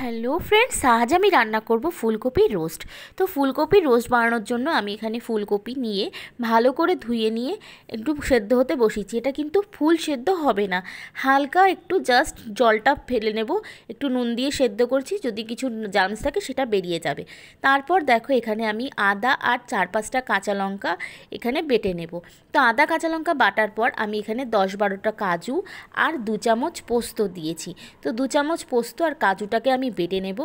hello friends আজ আমি রান্না করব ফুলকপির রোস্ট তো ফুলকপির রোস্ট বানানোর জন্য আমি এখানে ফুলকপি নিয়ে ভালো করে ধুয়ে নিয়ে একটু সেদ্ধ হতে বসিয়েছি এটা কিন্তু ফুল সেদ্ধ হবে না হালকা একটু জাস্ট জলটা ফেলে নেব একটু নুন দিয়ে সেদ্ধ করছি যদি কিছু জার্মস থাকে সেটা বেরিয়ে যাবে তারপর দেখো এখানে আমি আদা আর চার পাঁচটা কাঁচা লঙ্কা এখানে বেটে নেব তো আদা কাঁচা লঙ্কা বাটার পর আমি এখানে দশ বারোটা কাজু আর দু চামচ পোস্ত দিয়েছি তো দু চামচ পোস্ত আর কাজুটাকে আমি বেটে নেব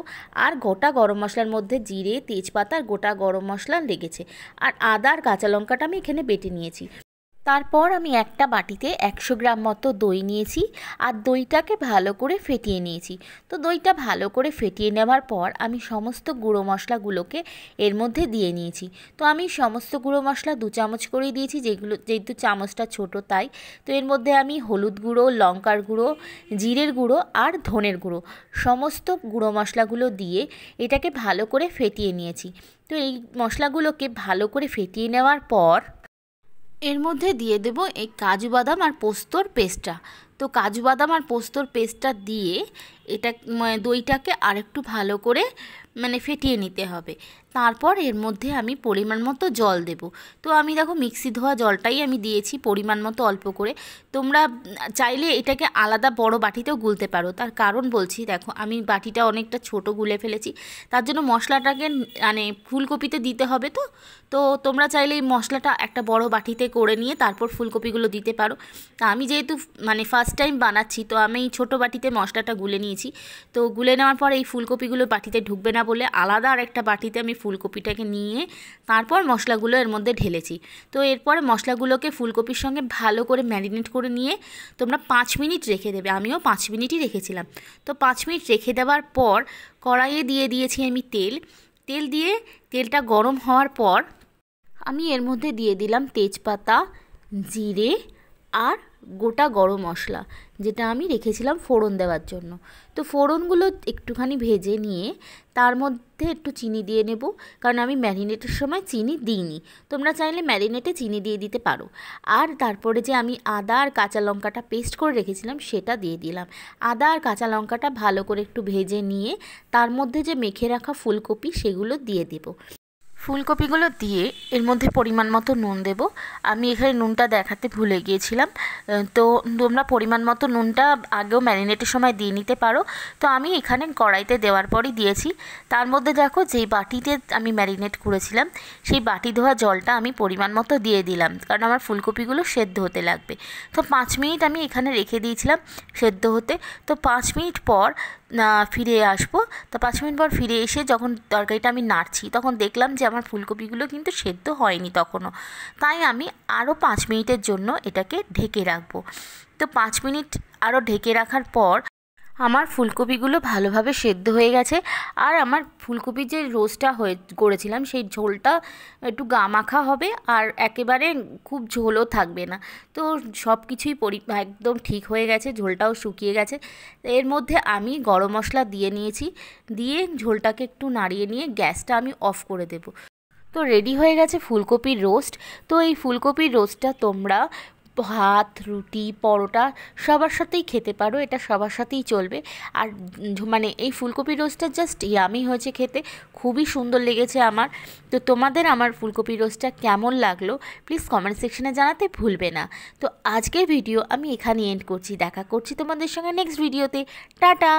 আর গোটা গরম মশলার মধ্যে জিরে তেজপাতা আর গোটা গরম মশলা লেগেছে আর আদার কাঁচা লঙ্কাটা আমি এখানে বেটে নিয়েছি তারপর আমি একটা বাটিতে একশো গ্রাম মতো দই নিয়েছি আর দইটাকে ভালো করে ফেটিয়ে নিয়েছি তো দইটা ভালো করে ফেটিয়ে নেওয়ার পর আমি সমস্ত গুঁড়ো মশলাগুলোকে এর মধ্যে দিয়ে নিয়েছি তো আমি সমস্ত গুঁড়ো মশলা দু চামচ করেই দিয়েছি যেগুলো যেহেতু চামচটা ছোট তাই তো এর মধ্যে আমি হলুদ গুঁড়ো লঙ্কার গুঁড়ো জিরের গুঁড়ো আর ধনের গুঁড়ো সমস্ত গুঁড়ো মশলাগুলো দিয়ে এটাকে ভালো করে ফেটিয়ে নিয়েছি তো এই মশলাগুলোকে ভালো করে ফেটিয়ে নেওয়ার পর এর মধ্যে দিয়ে দেব এই কাজু বাদাম আর পোস্তর পেস্টটা তো কাজু বাদাম আর পোস্তর পেস্টটা দিয়ে এটা মানে দইটাকে আরেকটু ভালো করে মানে ফেটিয়ে নিতে হবে তারপর এর মধ্যে আমি পরিমাণ মতো জল দেব তো আমি দেখো মিক্সি ধোয়া জলটাই আমি দিয়েছি পরিমাণ মতো অল্প করে তোমরা চাইলে এটাকে আলাদা বড় বাটিতেও গুলতে পারো তার কারণ বলছি দেখো আমি বাটিটা অনেকটা ছোট গুলে ফেলেছি তার জন্য মশলাটাকে মানে ফুলকপিতে দিতে হবে তো তো তোমরা চাইলে এই মশলাটা একটা বড় বাটিতে করে নিয়ে তারপর ফুলকপিগুলো দিতে পারো তা আমি যেহেতু মানে ফার্স্ট টাইম বানাচ্ছি তো আমি ছোট বাটিতে মশলাটা গুলে নিয়েছি নিয়েছি তো গুলে নেওয়ার পর এই ফুলকপিগুলো বাটিতে ঢুকবে না বলে আলাদা আর একটা বাটিতে আমি ফুলকপিটাকে নিয়ে তারপর মশলাগুলো এর মধ্যে ঢেলেছি তো এরপর মশলাগুলোকে ফুলকপির সঙ্গে ভালো করে ম্যারিনেট করে নিয়ে তোমরা পাঁচ মিনিট রেখে দেবে আমিও পাঁচ মিনিটই রেখেছিলাম তো পাঁচ মিনিট রেখে দেওয়ার পর কড়াইয়ে দিয়ে দিয়েছি আমি তেল তেল দিয়ে তেলটা গরম হওয়ার পর আমি এর মধ্যে দিয়ে দিলাম তেজপাতা জিরে আর গোটা গরম মশলা যেটা আমি রেখেছিলাম ফোড়ন দেওয়ার জন্য তো ফোড়নগুলো একটুখানি ভেজে নিয়ে তার মধ্যে একটু চিনি দিয়ে নেব কারণ আমি ম্যারিনেটের সময় চিনি দিইনি তোমরা চাইলে ম্যারিনেটে চিনি দিয়ে দিতে পারো আর তারপরে যে আমি আদা আর কাঁচা লঙ্কাটা পেস্ট করে রেখেছিলাম সেটা দিয়ে দিলাম আদা আর কাঁচা লঙ্কাটা ভালো করে একটু ভেজে নিয়ে তার মধ্যে যে মেখে রাখা ফুলকপি সেগুলো দিয়ে দেব ফুলকপিগুলো দিয়ে এর মধ্যে পরিমাণ মতো নুন দেব আমি এখানে নুনটা দেখাতে ভুলে গিয়েছিলাম তো তোমরা পরিমাণ মতো নুনটা আগেও ম্যারিনেটের সময় দিয়ে নিতে পারো তো আমি এখানে কড়াইতে দেওয়ার পরই দিয়েছি তার মধ্যে দেখো যেই বাটিতে আমি ম্যারিনেট করেছিলাম সেই বাটি ধোয়া জলটা আমি পরিমাণ মতো দিয়ে দিলাম কারণ আমার ফুলকপিগুলো সেদ্ধ হতে লাগবে তো পাঁচ মিনিট আমি এখানে রেখে দিয়েছিলাম সেদ্ধ হতে তো পাঁচ মিনিট পর ফিরে আসবো তো পাঁচ মিনিট পর ফিরে এসে যখন তরকারিটা আমি নাড়ছি তখন দেখলাম যে আমার ফুলকপিগুলো কিন্তু সেদ্ধ হয়নি তখনও তাই আমি আরও পাঁচ মিনিটের জন্য এটাকে ঢেকে রাখবো তো পাঁচ মিনিট আরও ঢেকে রাখার পর আমার ফুলকপিগুলো ভালোভাবে সেদ্ধ হয়ে গেছে আর আমার ফুলকপির যে রোস্টটা হয়ে করেছিলাম সেই ঝোলটা একটু গা মাখা হবে আর একেবারে খুব ঝোলও থাকবে না তো সব কিছুই পরি একদম ঠিক হয়ে গেছে ঝোলটাও শুকিয়ে গেছে এর মধ্যে আমি গরম মশলা দিয়ে নিয়েছি দিয়ে ঝোলটাকে একটু নাড়িয়ে নিয়ে গ্যাসটা আমি অফ করে দেব তো রেডি হয়ে গেছে ফুলকপির রোস্ট তো এই ফুলকপির রোস্টটা তোমরা ভাত রুটি পরোটা সবার সাথেই খেতে পারো এটা সবার সাথেই চলবে আর মানে এই ফুলকপি রোস্টটা জাস্ট ইয়ামি হয়েছে খেতে খুবই সুন্দর লেগেছে আমার তো তোমাদের আমার ফুলকপি রোস্টটা কেমন লাগলো প্লিজ কমেন্ট সেকশনে জানাতে ভুলবে না তো আজকের ভিডিও আমি এখানে এন্ড করছি দেখা করছি তোমাদের সঙ্গে নেক্সট ভিডিওতে টাটা